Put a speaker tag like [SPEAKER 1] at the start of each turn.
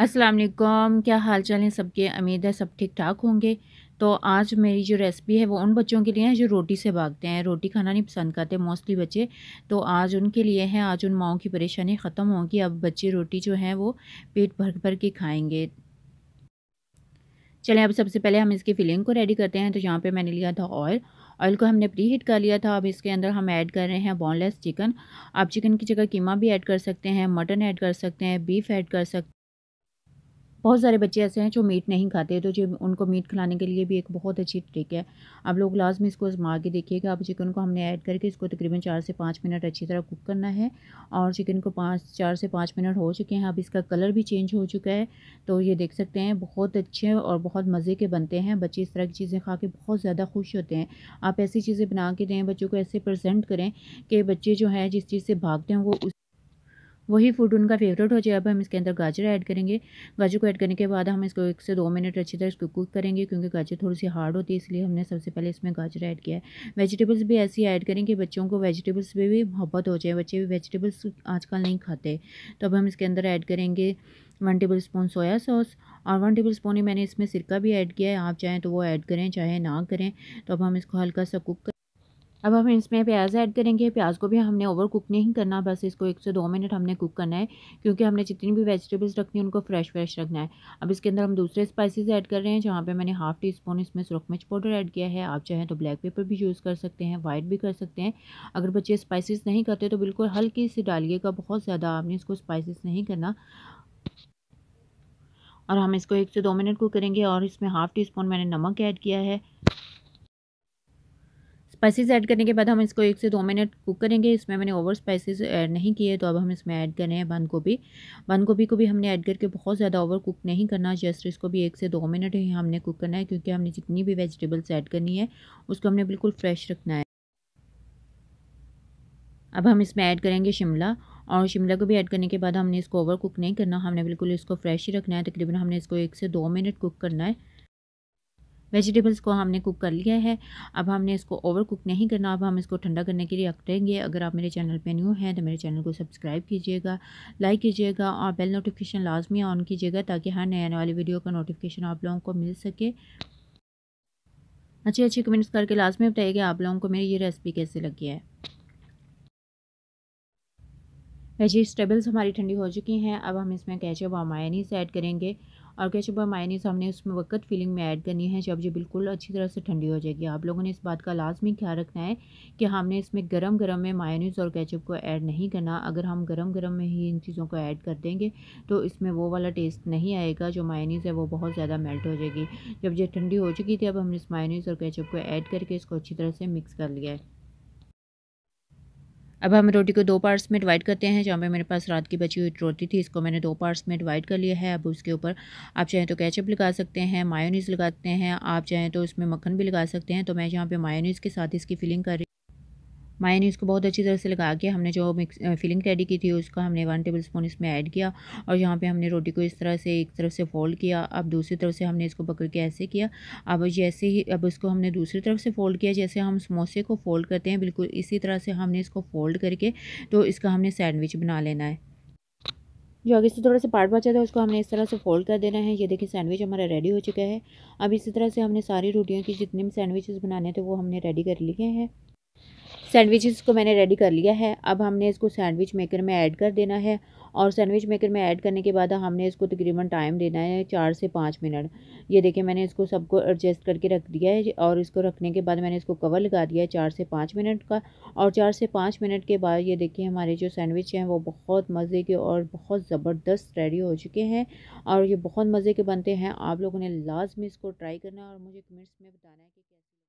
[SPEAKER 1] अस्सलाम वालेकुम क्या हाल चाल हैं सबके उम्मीद है सब ठीक ठाक होंगे तो आज मेरी जो रेसिपी है वो उन बच्चों के लिए है जो रोटी से भागते हैं रोटी खाना नहीं पसंद करते मोस्टली बच्चे तो आज उनके लिए है आज उन माओ की परेशानी ख़त्म होगी अब बच्चे रोटी जो है वो पेट भर भर के खाएँगे चलें अब सबसे पहले हम इसकी फिलिंग को रेडी करते हैं तो यहाँ पे मैंने लिया था ऑयल ऑयल को हमने प्री हीट कर लिया था अब इसके अंदर हम ऐड कर रहे हैं बोनलेस चिकन आप चिकन की जगह कीमा भी ऐड कर सकते हैं मटन ऐड कर सकते हैं बीफ ऐड कर सकते बहुत सारे बच्चे ऐसे हैं जो मीट नहीं खाते तो जो उनको मीट खिलाने के लिए भी एक बहुत अच्छी ट्रिक है आप लोग लास्ट में इसको आजमा के देखिएगा आप चिकन को हमने ऐड करके इसको तकरीबन चार से पाँच मिनट अच्छी तरह कुक करना है और चिकन को पाँच चार से पाँच मिनट हो चुके हैं अब इसका कलर भी चेंज हो चुका है तो ये देख सकते हैं बहुत अच्छे और बहुत मज़े के बनते हैं बच्चे इस तरह की चीज़ें खा के बहुत ज़्यादा खुश होते हैं आप ऐसी चीज़ें बना के दें बच्चों को ऐसे प्रजेंट करें कि बच्चे जो हैं जिस चीज़ से भागते हैं वो उस वही फूड उनका फेवरेट हो जाए अब हम इसके अंदर गाजर ऐड करेंगे गाजर को ऐड करने के बाद हम इसको एक से दो मिनट अच्छी तरह इसको कुक करेंगे क्योंकि गाजर थोड़ी सी हार्ड होती है इसलिए हमने सबसे पहले इसमें गाजर ऐड किया है वेजिटेबल्स भी ऐसी ऐड करें कि बच्चों को वेजिटेबल्स में भी मोहब्बत हो जाए बच्चे भी वेजिटेबल्स आजकल नहीं खाते तो अब हम इसके अंदर ऐड करेंगे one tablespoon soya sauce और वन टेबल स्पून ही मैंने इसमें सिरका भी ऐड किया है आप चाहें तो वो ऐड करें चाहे ना करें तो अब हम इसको हल्का सा कुक अब हम इसमें प्याज ऐड करेंगे प्याज को भी हमने ओवर कुक नहीं करना बस इसको एक से दो मिनट हमने कुक करना है क्योंकि हमने जितनी भी वेजिटेबल्स रखनी है उनको फ्रेश फ्रेश रखना है अब इसके अंदर हम दूसरे स्पाइसेस ऐड कर रहे हैं जहाँ पे मैंने हाफ़ टी स्पून इसमें सुरख मिर्च पाउडर ऐड किया है आप चाहें तो ब्लैक पेपर भी यूज़ कर सकते हैं वाइट भी कर सकते हैं अगर बच्चे स्पाइसिस नहीं करते तो बिल्कुल हल्की से डालिएगा बहुत ज़्यादा आपने इसको स्पाइसिस नहीं करना और हम इसको एक से दो मिनट कुक करेंगे और इसमें हाफ़ टी स्पून मैंने नमक ऐड किया है स्पाइसेस ऐड करने के बाद हम इसको एक से दो मिनट कुक करेंगे इसमें मैंने ओवर स्पाइसेस ऐड नहीं किए तो अब हम इसमें ऐड कर रहे हैं बंद गोभी बंद गोभी को भी हमने ऐड करके बहुत ज़्यादा ओवर कुक नहीं करना जस्ट इसको भी एक से दो मिनट ही हमने कुक करना है क्योंकि हमने जितनी भी वेजिटेबल्स ऐड करनी है उसको हमने बिल्कुल फ्रेश रखना है अब हम इसमें ऐड करेंगे शिमला और शिमला को भी ऐड करने के बाद हमने इसको ओवर कुक नहीं करना हमने बिल्कुल इसको फ्रेश ही रखना है तकरीबन हमने इसको एक से दो मिनट कुक करना है वेजिटेबल्स को हमने कुक कर लिया है अब हमने इसको ओवर कुक नहीं करना अब हम इसको ठंडा करने के लिए रखेंगे अगर आप मेरे चैनल पर न्यू हैं तो मेरे चैनल को सब्सक्राइब कीजिएगा लाइक कीजिएगा और बेल नोटिफिकेशन लाजमी ऑन कीजिएगा ताकि हर नए आने वाली वीडियो का नोटिफिकेशन आप लोगों को मिल सके अच्छे अच्छे कमेंट्स करके लाजमी बताइएगा आप लोगों को मेरी ये रेसिपी कैसे लगी है वेजिटेबल्स हमारी ठंडी हो चुकी हैं अब हम इसमें कैचअप और मायनीस ऐड करेंगे और कैसे और मायनीस हमने उसमें वक्त फिलिंग में ऐड करनी है जब ये बिल्कुल अच्छी तरह से ठंडी हो जाएगी आप लोगों ने इस बात का लाजमी ख्याल रखना है कि हमने इसमें गरम गरम में मायनीस और कैचअप को ऐड नहीं करना अगर हम गरम गरम में ही इन चीज़ों को ऐड कर देंगे तो इसमें वो वाला टेस्ट नहीं आएगा जो मायनीस है वो बहुत ज़्यादा मेल्ट हो जाएगी जब ये ठंडी हो चुकी थी अब हमने इस मायनीस और कैचअप को ऐड करके इसको अच्छी तरह से मिक्स कर लिया है अब हम रोटी को दो पार्ट्स में डिवाइड करते हैं जहाँ पे मेरे पास रात की बची हुई रोटी थी इसको मैंने दो पार्ट्स में डिवाइड कर लिया है अब उसके ऊपर आप चाहें तो कैचअप लगा सकते हैं मायोनीज़ लगाते हैं आप चाहें तो उसमें मक्खन भी लगा सकते हैं तो मैं यहाँ पे मायोनीज़ के साथ इसकी फिलिंग कर रही माया ने इसको बहुत अच्छी तरह से लगा के हमने जो मिक्स फिलिंग रेडी की थी उसका हमने वन टेबल स्पून इसमें ऐड किया और यहाँ पे हमने रोटी को इस तरह से एक तरफ से फोल्ड किया अब दूसरी तरफ से हमने इसको पकड़ के ऐसे किया अब जैसे ही अब इसको हमने दूसरी तरफ से फोल्ड किया जैसे हम समोसे को फोल्ड करते हैं बिल्कुल इसी तरह से हमने इसको फोल्ड करके तो इसका हमने सैंडविच बना लेना है जो आगे से थोड़ा सा पार्ट बचा था उसको हमने इस तरह से फोल्ड कर देना है ये देखिए सैंडविच हमारा रेडी हो चुका है अब इसी तरह से हमने सारी रोटियों की जितने भी सैंडविचेस बनाने थे वो हमने रेडी कर लिए हैं सैंडविचेस को मैंने रेडी कर लिया है अब हमने इसको सैंडविच मेकर में ऐड कर देना है और सैंडविच मेकर में ऐड करने के बाद हमने इसको तकरीबन टाइम देना है चार से पाँच मिनट ये देखिए मैंने इसको सबको एडजस्ट करके रख दिया है और इसको रखने के बाद मैंने इसको कवर लगा दिया है चार से पाँच मिनट का और चार से पाँच मिनट के बाद ये देखिए हमारे जो सैंडविच हैं वो बहुत मज़े के और बहुत ज़बरदस्त रेडी हो चुके हैं और ये बहुत मज़े के बनते हैं आप लोगों ने लाजमी इसको ट्राई करना और मुझे कमेंट्स में बताना है कि कैसे